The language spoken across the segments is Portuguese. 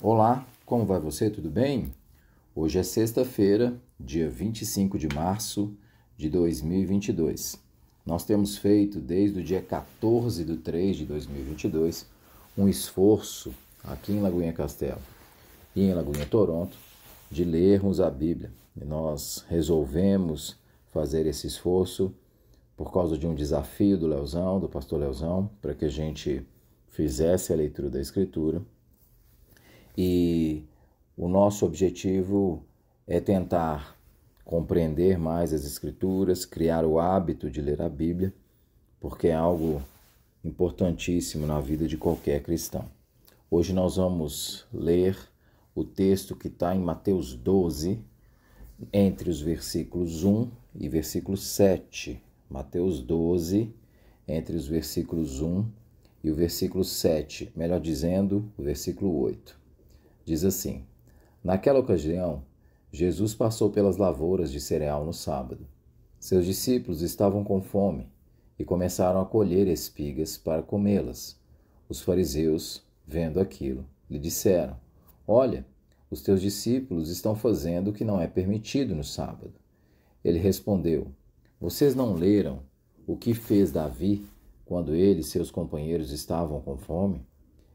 Olá, como vai você? Tudo bem? Hoje é sexta-feira, dia 25 de março de 2022. Nós temos feito desde o dia 14 de 3 de 2022 um esforço aqui em Lagoinha Castelo e em Lagoinha Toronto de lermos a Bíblia. E nós resolvemos fazer esse esforço por causa de um desafio do Leozão, do pastor Leozão, para que a gente fizesse a leitura da Escritura e o nosso objetivo é tentar compreender mais as Escrituras, criar o hábito de ler a Bíblia, porque é algo importantíssimo na vida de qualquer cristão. Hoje nós vamos ler o texto que está em Mateus 12, entre os versículos 1 e versículo 7. Mateus 12, entre os versículos 1 e o versículo 7, melhor dizendo, o versículo 8. Diz assim: Naquela ocasião, Jesus passou pelas lavouras de cereal no sábado. Seus discípulos estavam com fome e começaram a colher espigas para comê-las. Os fariseus, vendo aquilo, lhe disseram: Olha, os teus discípulos estão fazendo o que não é permitido no sábado. Ele respondeu: Vocês não leram o que fez Davi quando ele e seus companheiros estavam com fome?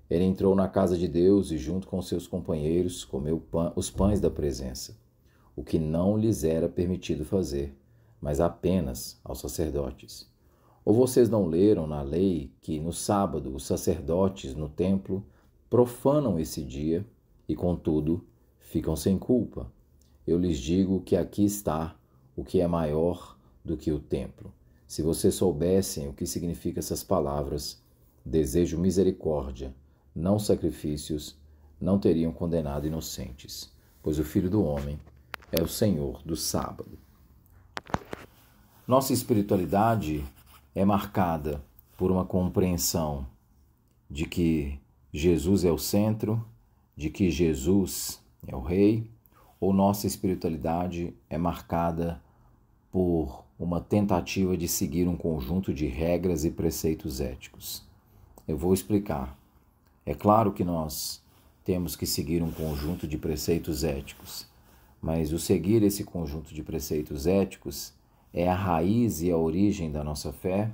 Ele entrou na casa de Deus e, junto com seus companheiros, comeu os pães da presença, o que não lhes era permitido fazer, mas apenas aos sacerdotes. Ou vocês não leram na lei que no sábado os sacerdotes no templo profanam esse dia e, contudo, ficam sem culpa? Eu lhes digo que aqui está o que é maior do que o templo. Se vocês soubessem o que significam essas palavras, desejo misericórdia não sacrifícios, não teriam condenado inocentes, pois o Filho do Homem é o Senhor do sábado. Nossa espiritualidade é marcada por uma compreensão de que Jesus é o centro, de que Jesus é o Rei, ou nossa espiritualidade é marcada por uma tentativa de seguir um conjunto de regras e preceitos éticos. Eu vou explicar é claro que nós temos que seguir um conjunto de preceitos éticos, mas o seguir esse conjunto de preceitos éticos é a raiz e a origem da nossa fé,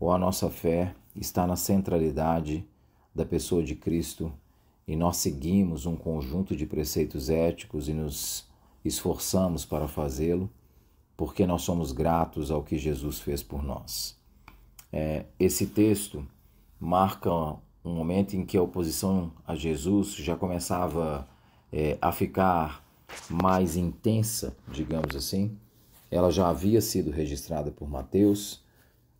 ou a nossa fé está na centralidade da pessoa de Cristo e nós seguimos um conjunto de preceitos éticos e nos esforçamos para fazê-lo, porque nós somos gratos ao que Jesus fez por nós. É, esse texto marca um momento em que a oposição a Jesus já começava é, a ficar mais intensa, digamos assim. Ela já havia sido registrada por Mateus,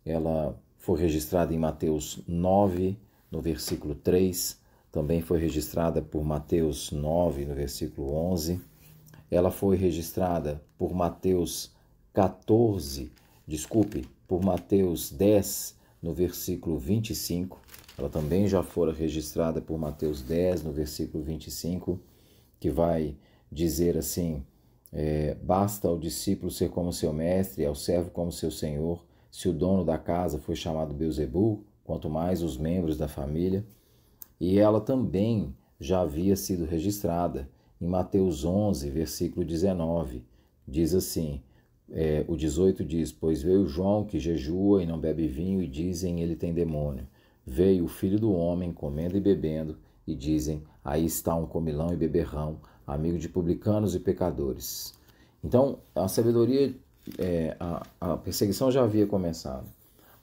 ela foi registrada em Mateus 9, no versículo 3, também foi registrada por Mateus 9, no versículo 11, ela foi registrada por Mateus 14, desculpe, por Mateus 10, no versículo 25, ela também já fora registrada por Mateus 10, no versículo 25, que vai dizer assim: é, Basta ao discípulo ser como seu mestre, ao servo como seu senhor. Se o dono da casa foi chamado Beuzebu, quanto mais os membros da família. E ela também já havia sido registrada em Mateus 11, versículo 19. Diz assim: é, o 18 diz: Pois veio João que jejua e não bebe vinho, e dizem ele tem demônio. Veio o filho do homem comendo e bebendo, e dizem: Aí está um comilão e beberrão, amigo de publicanos e pecadores. Então, a sabedoria, é, a, a, perseguição já havia começado.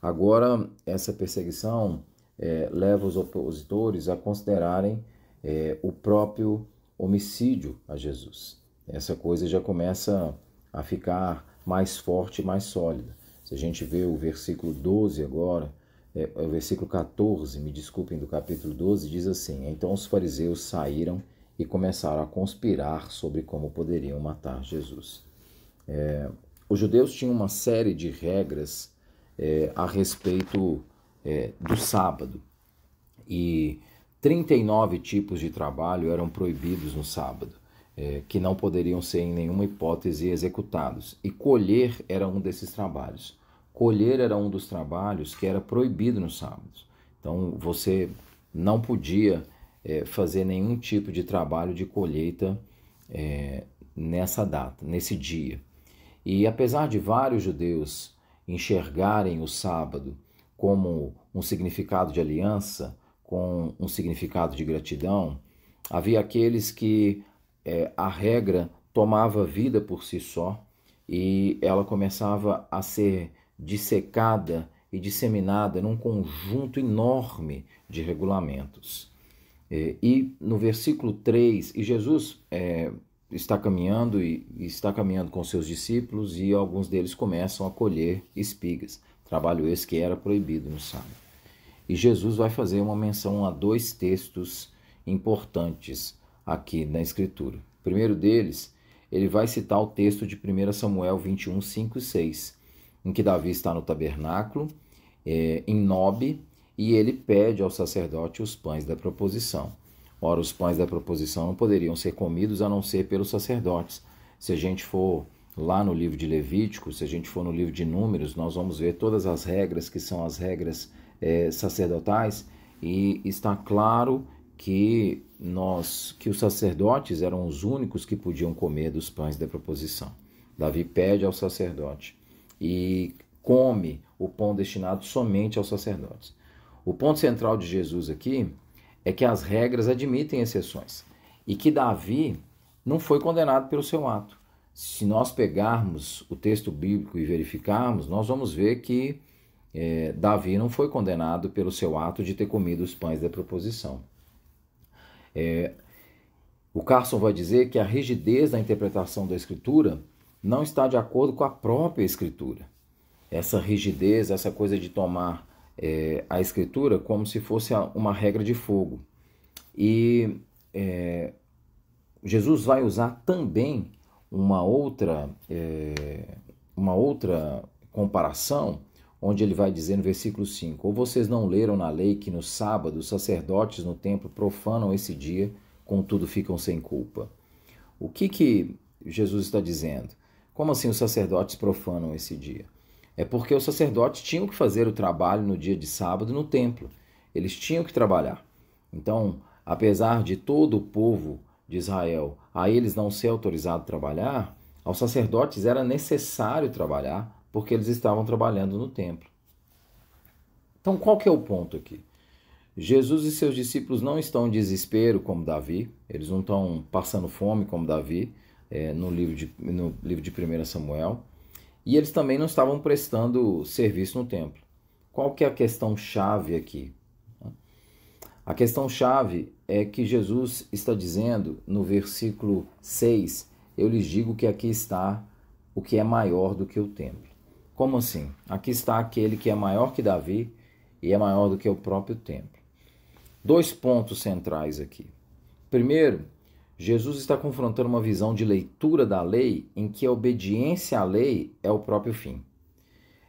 Agora, essa perseguição é, leva os opositores a considerarem é, o próprio homicídio a Jesus. Essa coisa já começa a ficar mais forte, mais sólida. Se a gente vê o versículo 12 agora, é, o versículo 14, me desculpem, do capítulo 12, diz assim: Então os fariseus saíram e começaram a conspirar sobre como poderiam matar Jesus. É, os judeus tinham uma série de regras é, a respeito é, do sábado e 39 tipos de trabalho eram proibidos no sábado. É, que não poderiam ser em nenhuma hipótese executados, e colher era um desses trabalhos. Colher era um dos trabalhos que era proibido nos sábados. Então você não podia é, fazer nenhum tipo de trabalho de colheita é, nessa data, nesse dia. E apesar de vários judeus enxergarem o sábado como um significado de aliança, com um significado de gratidão, havia aqueles que é, a regra tomava vida por si só e ela começava a ser dissecada e disseminada num conjunto enorme de regulamentos. É, e no versículo 3, e Jesus é, está caminhando e está caminhando com seus discípulos, e alguns deles começam a colher espigas, trabalho esse que era proibido no sábado. E Jesus vai fazer uma menção a dois textos importantes aqui na Escritura. O primeiro deles, ele vai citar o texto de 1 Samuel 21, 5 e 6, em que Davi está no tabernáculo, é, em Nob, e ele pede ao sacerdote os pães da proposição. Ora, os pães da proposição não poderiam ser comidos a não ser pelos sacerdotes. Se a gente for lá no livro de Levítico, se a gente for no livro de Números, nós vamos ver todas as regras que são as regras é, sacerdotais e está claro que nós, que os sacerdotes eram os únicos que podiam comer dos pães da proposição. Davi pede ao sacerdote e come o pão destinado somente aos sacerdotes. O ponto central de Jesus aqui é que as regras admitem exceções e que Davi não foi condenado pelo seu ato. Se nós pegarmos o texto bíblico e verificarmos, nós vamos ver que é, Davi não foi condenado pelo seu ato de ter comido os pães da proposição. É, o Carson vai dizer que a rigidez da interpretação da Escritura não está de acordo com a própria Escritura. Essa rigidez, essa coisa de tomar é, a Escritura como se fosse uma regra de fogo. E é, Jesus vai usar também uma outra, é, uma outra comparação, onde ele vai dizer no versículo 5: Ou vocês não leram na lei que no sábado os sacerdotes no templo profanam esse dia, contudo ficam sem culpa. O que, que Jesus está dizendo? Como assim os sacerdotes profanam esse dia? É porque os sacerdotes tinham que fazer o trabalho no dia de sábado no templo. Eles tinham que trabalhar. Então, apesar de todo o povo de Israel a eles não ser autorizado a trabalhar, aos sacerdotes era necessário trabalhar porque eles estavam trabalhando no templo. Então, qual que é o ponto aqui? Jesus e seus discípulos não estão em desespero como Davi, eles não estão passando fome como Davi, é, no, livro de, no livro de 1 Samuel. E eles também não estavam prestando serviço no templo. Qual que é a questão chave aqui? A questão chave é que Jesus está dizendo no versículo 6: Eu lhes digo que aqui está o que é maior do que o templo. Como assim? Aqui está aquele que é maior que Davi e é maior do que o próprio templo. Dois pontos centrais aqui. Primeiro, Jesus está confrontando uma visão de leitura da lei em que a obediência à lei é o próprio fim.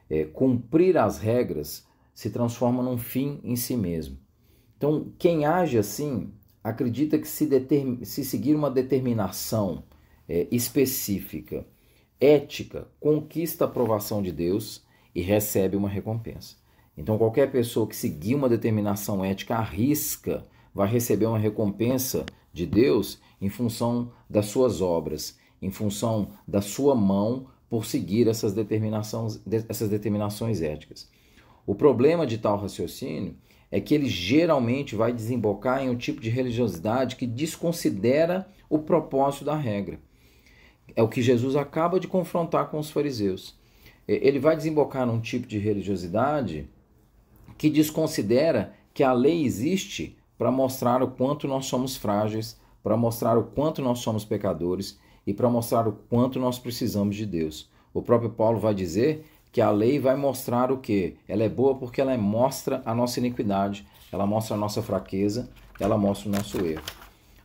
É, cumprir as regras se transforma num fim em si mesmo. Então, quem age assim acredita que se, se seguir uma determinação é, específica, ética, conquista a aprovação de Deus e recebe uma recompensa. Então, qualquer pessoa que seguir uma determinação ética arrisca, vai receber uma recompensa de Deus em função das suas obras, em função da sua mão por seguir essas determinações, essas determinações éticas. O problema de tal raciocínio é que ele geralmente vai desembocar em um tipo de religiosidade que desconsidera o propósito da regra. É o que Jesus acaba de confrontar com os fariseus. Ele vai desembocar num tipo de religiosidade que desconsidera que a lei existe para mostrar o quanto nós somos frágeis para mostrar o quanto nós somos pecadores e para mostrar o quanto nós precisamos de Deus. O próprio Paulo vai dizer que a lei vai mostrar o que? Ela é boa porque ela mostra a nossa iniquidade, ela mostra a nossa fraqueza, ela mostra o nosso erro.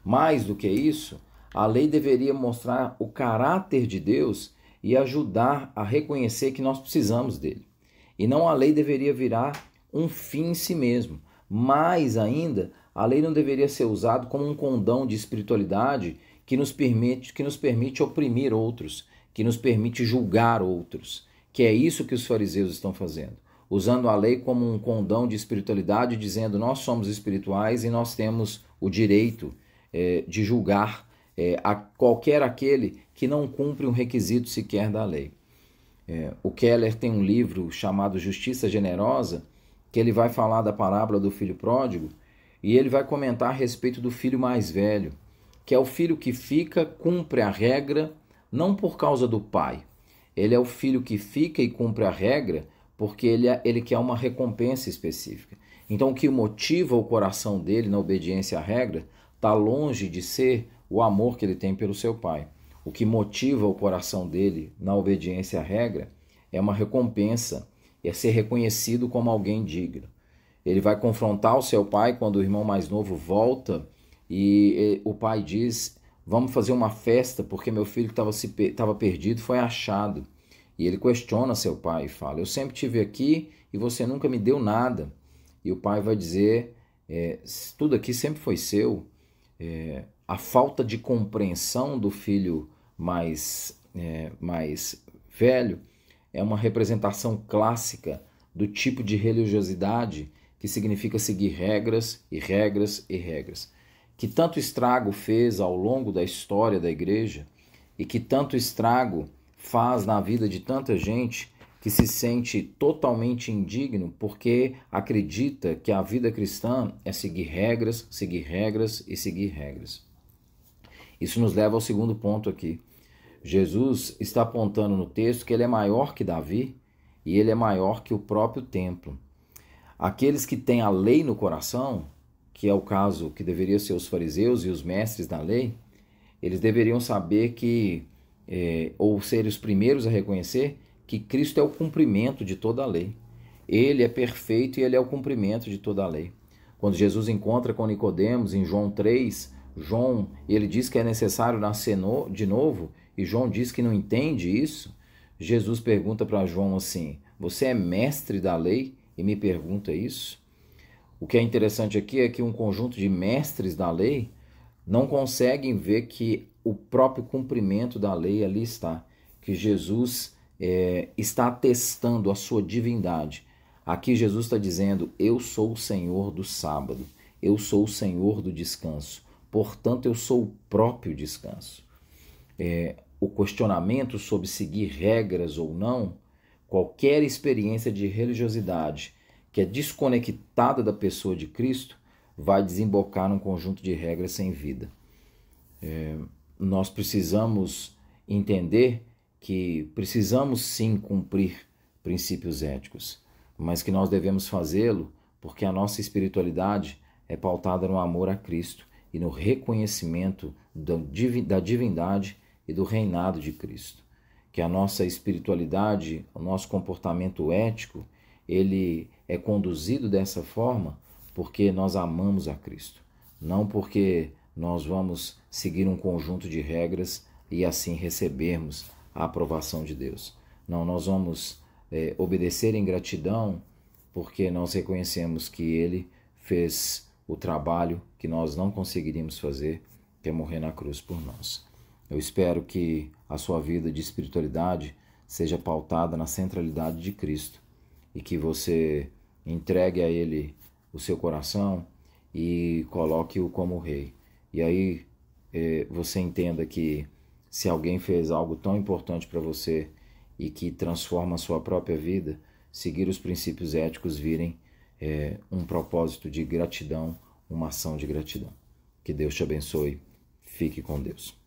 Mais do que isso, a lei deveria mostrar o caráter de Deus e ajudar a reconhecer que nós precisamos dele. E não a lei deveria virar um fim em si mesmo. Mais ainda, a lei não deveria ser usada como um condão de espiritualidade que nos permite, que nos permite oprimir outros, que nos permite julgar outros, que é isso que os fariseus estão fazendo, usando a lei como um condão de espiritualidade, dizendo nós somos espirituais e nós temos o direito é, de julgar é, a qualquer aquele que não cumpre um requisito sequer da lei. É, o Keller tem um livro chamado Justiça Generosa, que ele vai falar da parábola do filho pródigo, e ele vai comentar a respeito do filho mais velho, que é o filho que fica, cumpre a regra, não por causa do pai. Ele é o filho que fica e cumpre a regra porque ele, é, ele quer uma recompensa específica. Então, o que motiva o coração dele na obediência à regra está longe de ser o amor que ele tem pelo seu pai. O que motiva o coração dele na obediência à regra é uma recompensa, é ser reconhecido como alguém digno. Ele vai confrontar o seu pai quando o irmão mais novo volta e, o pai diz: Vamos fazer uma festa porque meu filho que estava perdido foi achado. E ele questiona seu pai e fala: Eu sempre tive aqui e você nunca me deu nada. E o pai vai dizer: é, Tudo aqui sempre foi seu. É, a falta de compreensão do filho mais, é, mais velho é uma representação clássica do tipo de religiosidade que significa seguir regras e regras e regras, que tanto estrago fez ao longo da história da igreja e que tanto estrago faz na vida de tanta gente que se sente totalmente indigno porque acredita que a vida cristã é seguir regras, seguir regras e seguir regras. Isso nos leva ao segundo ponto aqui. Jesus está apontando no texto que ele é maior que Davi e ele é maior que o próprio templo. Aqueles que têm a lei no coração, que é o caso que deveriam ser os fariseus e os mestres da lei, eles deveriam saber que, é, ou ser os primeiros a reconhecer, que Cristo é o cumprimento de toda a lei. Ele é perfeito e ele é o cumprimento de toda a lei. Quando Jesus encontra com Nicodemos em João 3, João, ele diz que é necessário nascer no, de novo, e João diz que não entende isso. Jesus pergunta para João assim: "Você é mestre da lei e me pergunta isso. O que é interessante aqui é que um conjunto de mestres da lei não conseguem ver que o próprio cumprimento da lei ali está, que Jesus é, está atestando a sua divindade. Aqui Jesus está dizendo: Eu sou o Senhor do sábado, eu sou o Senhor do descanso, portanto, eu sou o próprio descanso. É, o questionamento sobre seguir regras ou não Qualquer experiência de religiosidade que é desconectada da pessoa de Cristo vai desembocar num conjunto de regras sem vida. É, nós precisamos entender que precisamos sim cumprir princípios éticos, mas que nós devemos fazê-lo porque a nossa espiritualidade é pautada no amor a Cristo e no reconhecimento da divindade e do reinado de Cristo que a nossa espiritualidade, o nosso comportamento ético, ele é conduzido dessa forma porque nós amamos a Cristo, não porque nós vamos seguir um conjunto de regras e assim recebermos a aprovação de Deus. Não, nós vamos é, obedecer em gratidão porque nós reconhecemos que Ele fez o trabalho que nós não conseguiríamos fazer, que é morrer na cruz por nós. Eu espero que a sua vida de espiritualidade seja pautada na centralidade de Cristo e que você entregue a Ele o seu coração e coloque-o como rei. E aí é, você entenda que se alguém fez algo tão importante para você e que transforma a sua própria vida, seguir os princípios éticos virem é, um propósito de gratidão, uma ação de gratidão. Que Deus te abençoe. Fique com Deus.